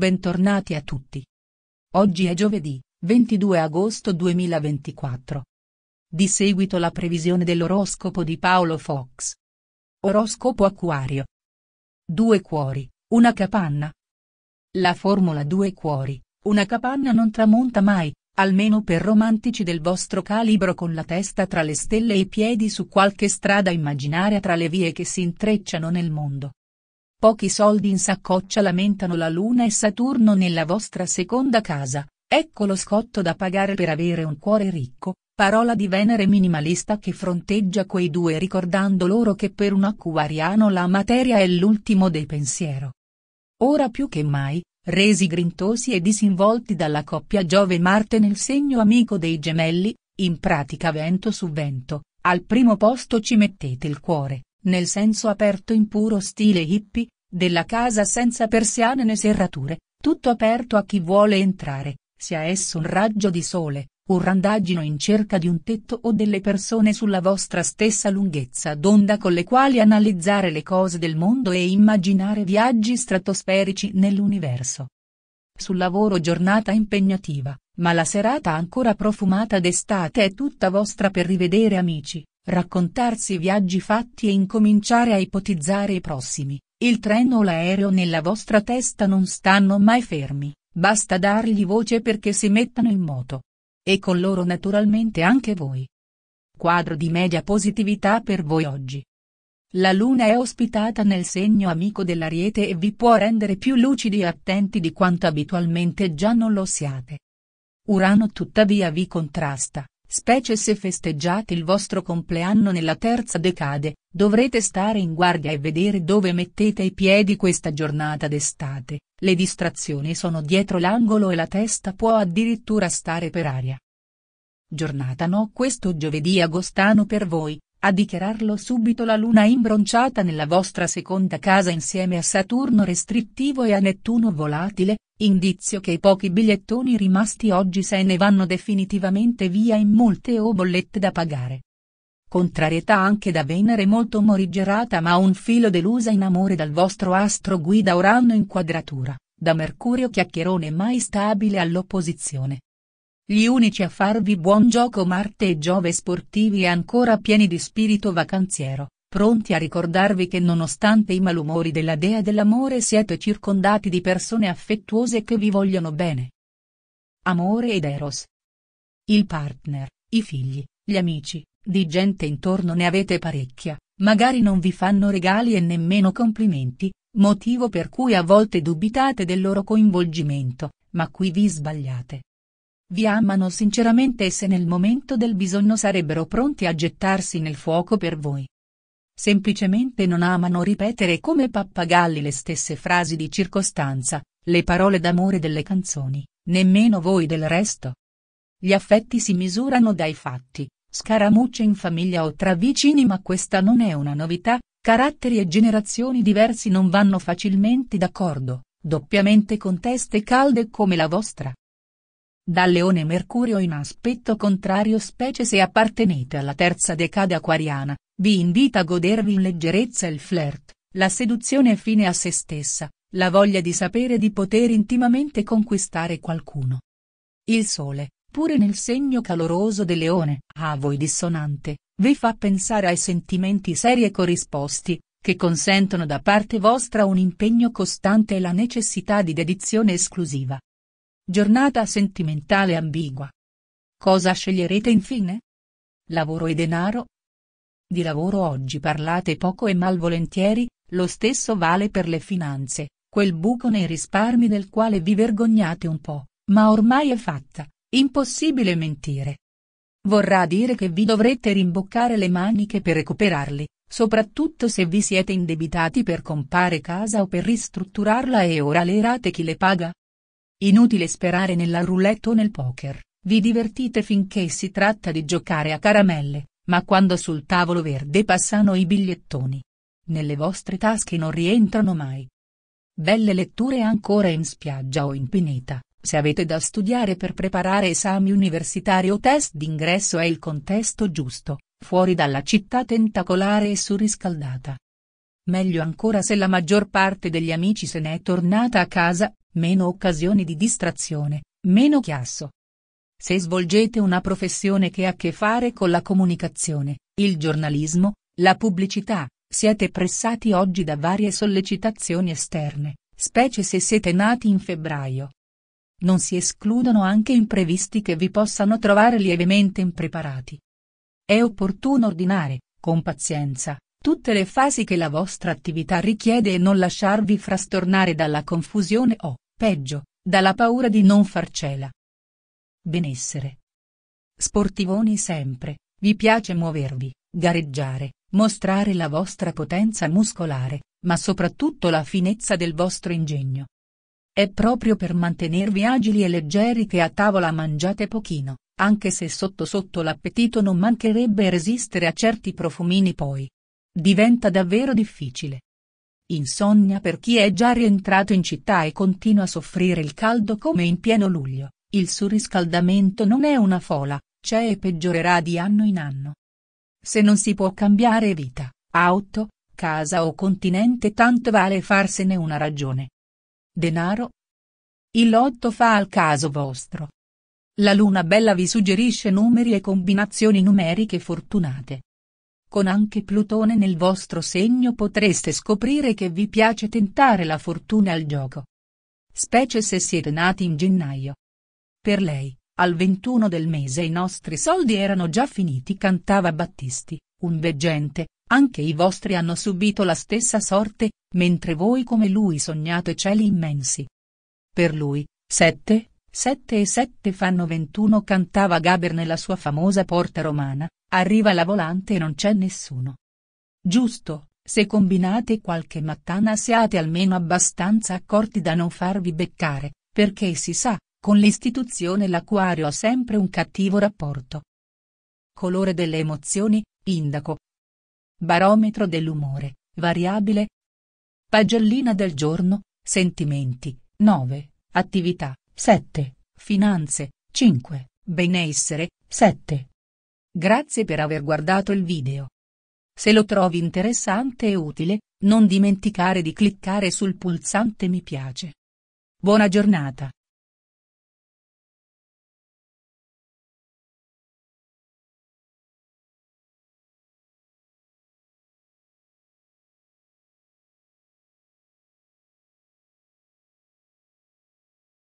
Bentornati a tutti. Oggi è giovedì, 22 agosto 2024. Di seguito la previsione dell'oroscopo di Paolo Fox. Oroscopo Acquario. Due cuori, una capanna. La formula due cuori, una capanna non tramonta mai, almeno per romantici del vostro calibro con la testa tra le stelle e i piedi su qualche strada immaginaria tra le vie che si intrecciano nel mondo. Pochi soldi in saccoccia lamentano la Luna e Saturno nella vostra seconda casa, ecco lo scotto da pagare per avere un cuore ricco, parola di Venere minimalista che fronteggia quei due ricordando loro che per un acquariano la materia è l'ultimo dei pensiero. Ora più che mai, resi grintosi e disinvolti dalla coppia Giove-Marte nel segno amico dei gemelli, in pratica vento su vento, al primo posto ci mettete il cuore, nel senso aperto in puro stile hippie, della casa senza persiane né serrature, tutto aperto a chi vuole entrare, sia esso un raggio di sole, un randaggino in cerca di un tetto o delle persone sulla vostra stessa lunghezza d'onda con le quali analizzare le cose del mondo e immaginare viaggi stratosferici nell'universo. Sul lavoro giornata impegnativa, ma la serata ancora profumata d'estate è tutta vostra per rivedere amici, raccontarsi i viaggi fatti e incominciare a ipotizzare i prossimi, il treno o l'aereo nella vostra testa non stanno mai fermi, basta dargli voce perché si mettano in moto. E con loro naturalmente anche voi. Quadro di media positività per voi oggi. La luna è ospitata nel segno amico dell'ariete e vi può rendere più lucidi e attenti di quanto abitualmente già non lo siate. Urano tuttavia vi contrasta, specie se festeggiate il vostro compleanno nella terza decade, dovrete stare in guardia e vedere dove mettete i piedi questa giornata d'estate, le distrazioni sono dietro l'angolo e la testa può addirittura stare per aria. Giornata no questo giovedì agostano per voi, a dichiararlo subito la luna imbronciata nella vostra seconda casa insieme a Saturno restrittivo e a Nettuno volatile, indizio che i pochi bigliettoni rimasti oggi se ne vanno definitivamente via in multe o bollette da pagare. Contrarietà anche da Venere molto morigerata ma un filo delusa in amore dal vostro astro guida Urano in quadratura, da Mercurio chiacchierone mai stabile all'opposizione gli unici a farvi buon gioco Marte e Giove sportivi e ancora pieni di spirito vacanziero, pronti a ricordarvi che nonostante i malumori della dea dell'amore siete circondati di persone affettuose che vi vogliono bene. Amore ed Eros. Il partner, i figli, gli amici, di gente intorno ne avete parecchia, magari non vi fanno regali e nemmeno complimenti, motivo per cui a volte dubitate del loro coinvolgimento, ma qui vi sbagliate. Vi amano sinceramente e se nel momento del bisogno sarebbero pronti a gettarsi nel fuoco per voi. Semplicemente non amano ripetere come pappagalli le stesse frasi di circostanza, le parole d'amore delle canzoni, nemmeno voi del resto. Gli affetti si misurano dai fatti, scaramucce in famiglia o tra vicini ma questa non è una novità, caratteri e generazioni diversi non vanno facilmente d'accordo, doppiamente con teste calde come la vostra. Dal leone Mercurio in aspetto contrario specie se appartenete alla terza decade acquariana, vi invita a godervi in leggerezza il flirt, la seduzione fine a se stessa, la voglia di sapere di poter intimamente conquistare qualcuno. Il sole, pure nel segno caloroso del leone, a voi dissonante, vi fa pensare ai sentimenti seri e corrisposti, che consentono da parte vostra un impegno costante e la necessità di dedizione esclusiva. Giornata sentimentale ambigua. Cosa sceglierete infine? Lavoro e denaro? Di lavoro oggi parlate poco e malvolentieri, lo stesso vale per le finanze, quel buco nei risparmi del quale vi vergognate un po', ma ormai è fatta, impossibile mentire. Vorrà dire che vi dovrete rimboccare le maniche per recuperarli, soprattutto se vi siete indebitati per comprare casa o per ristrutturarla e ora le rate chi le paga? Inutile sperare nella roulette o nel poker, vi divertite finché si tratta di giocare a caramelle, ma quando sul tavolo verde passano i bigliettoni. Nelle vostre tasche non rientrano mai. Belle letture ancora in spiaggia o in pineta, se avete da studiare per preparare esami universitari o test d'ingresso è il contesto giusto, fuori dalla città tentacolare e surriscaldata. Meglio ancora se la maggior parte degli amici se n'è tornata a casa, Meno occasioni di distrazione, meno chiasso. Se svolgete una professione che ha a che fare con la comunicazione, il giornalismo, la pubblicità, siete pressati oggi da varie sollecitazioni esterne, specie se siete nati in febbraio. Non si escludono anche imprevisti che vi possano trovare lievemente impreparati. È opportuno ordinare, con pazienza, Tutte le fasi che la vostra attività richiede e non lasciarvi frastornare dalla confusione o, peggio, dalla paura di non farcela. Benessere. Sportivoni sempre, vi piace muovervi, gareggiare, mostrare la vostra potenza muscolare, ma soprattutto la finezza del vostro ingegno. È proprio per mantenervi agili e leggeri che a tavola mangiate pochino, anche se sotto sotto l'appetito non mancherebbe resistere a certi profumini poi, Diventa davvero difficile. Insonnia per chi è già rientrato in città e continua a soffrire il caldo come in pieno luglio, il surriscaldamento non è una fola, c'è e peggiorerà di anno in anno. Se non si può cambiare vita, auto, casa o continente tanto vale farsene una ragione. Denaro? Il lotto fa al caso vostro. La luna bella vi suggerisce numeri e combinazioni numeriche fortunate. Con anche Plutone nel vostro segno potreste scoprire che vi piace tentare la fortuna al gioco. Specie se siete nati in gennaio. Per lei, al 21 del mese i nostri soldi erano già finiti cantava Battisti, un veggente, anche i vostri hanno subito la stessa sorte, mentre voi come lui sognate cieli immensi. Per lui, 7, 7 e 7 fanno 21 cantava Gaber nella sua famosa porta romana, arriva la volante e non c'è nessuno. Giusto, se combinate qualche mattana siate almeno abbastanza accorti da non farvi beccare, perché si sa, con l'istituzione l'acquario ha sempre un cattivo rapporto. Colore delle emozioni, indaco. Barometro dell'umore, variabile. Pagellina del giorno, sentimenti, 9, attività, 7. Finanze, 5. Benessere, 7. Grazie per aver guardato il video. Se lo trovi interessante e utile, non dimenticare di cliccare sul pulsante mi piace. Buona giornata.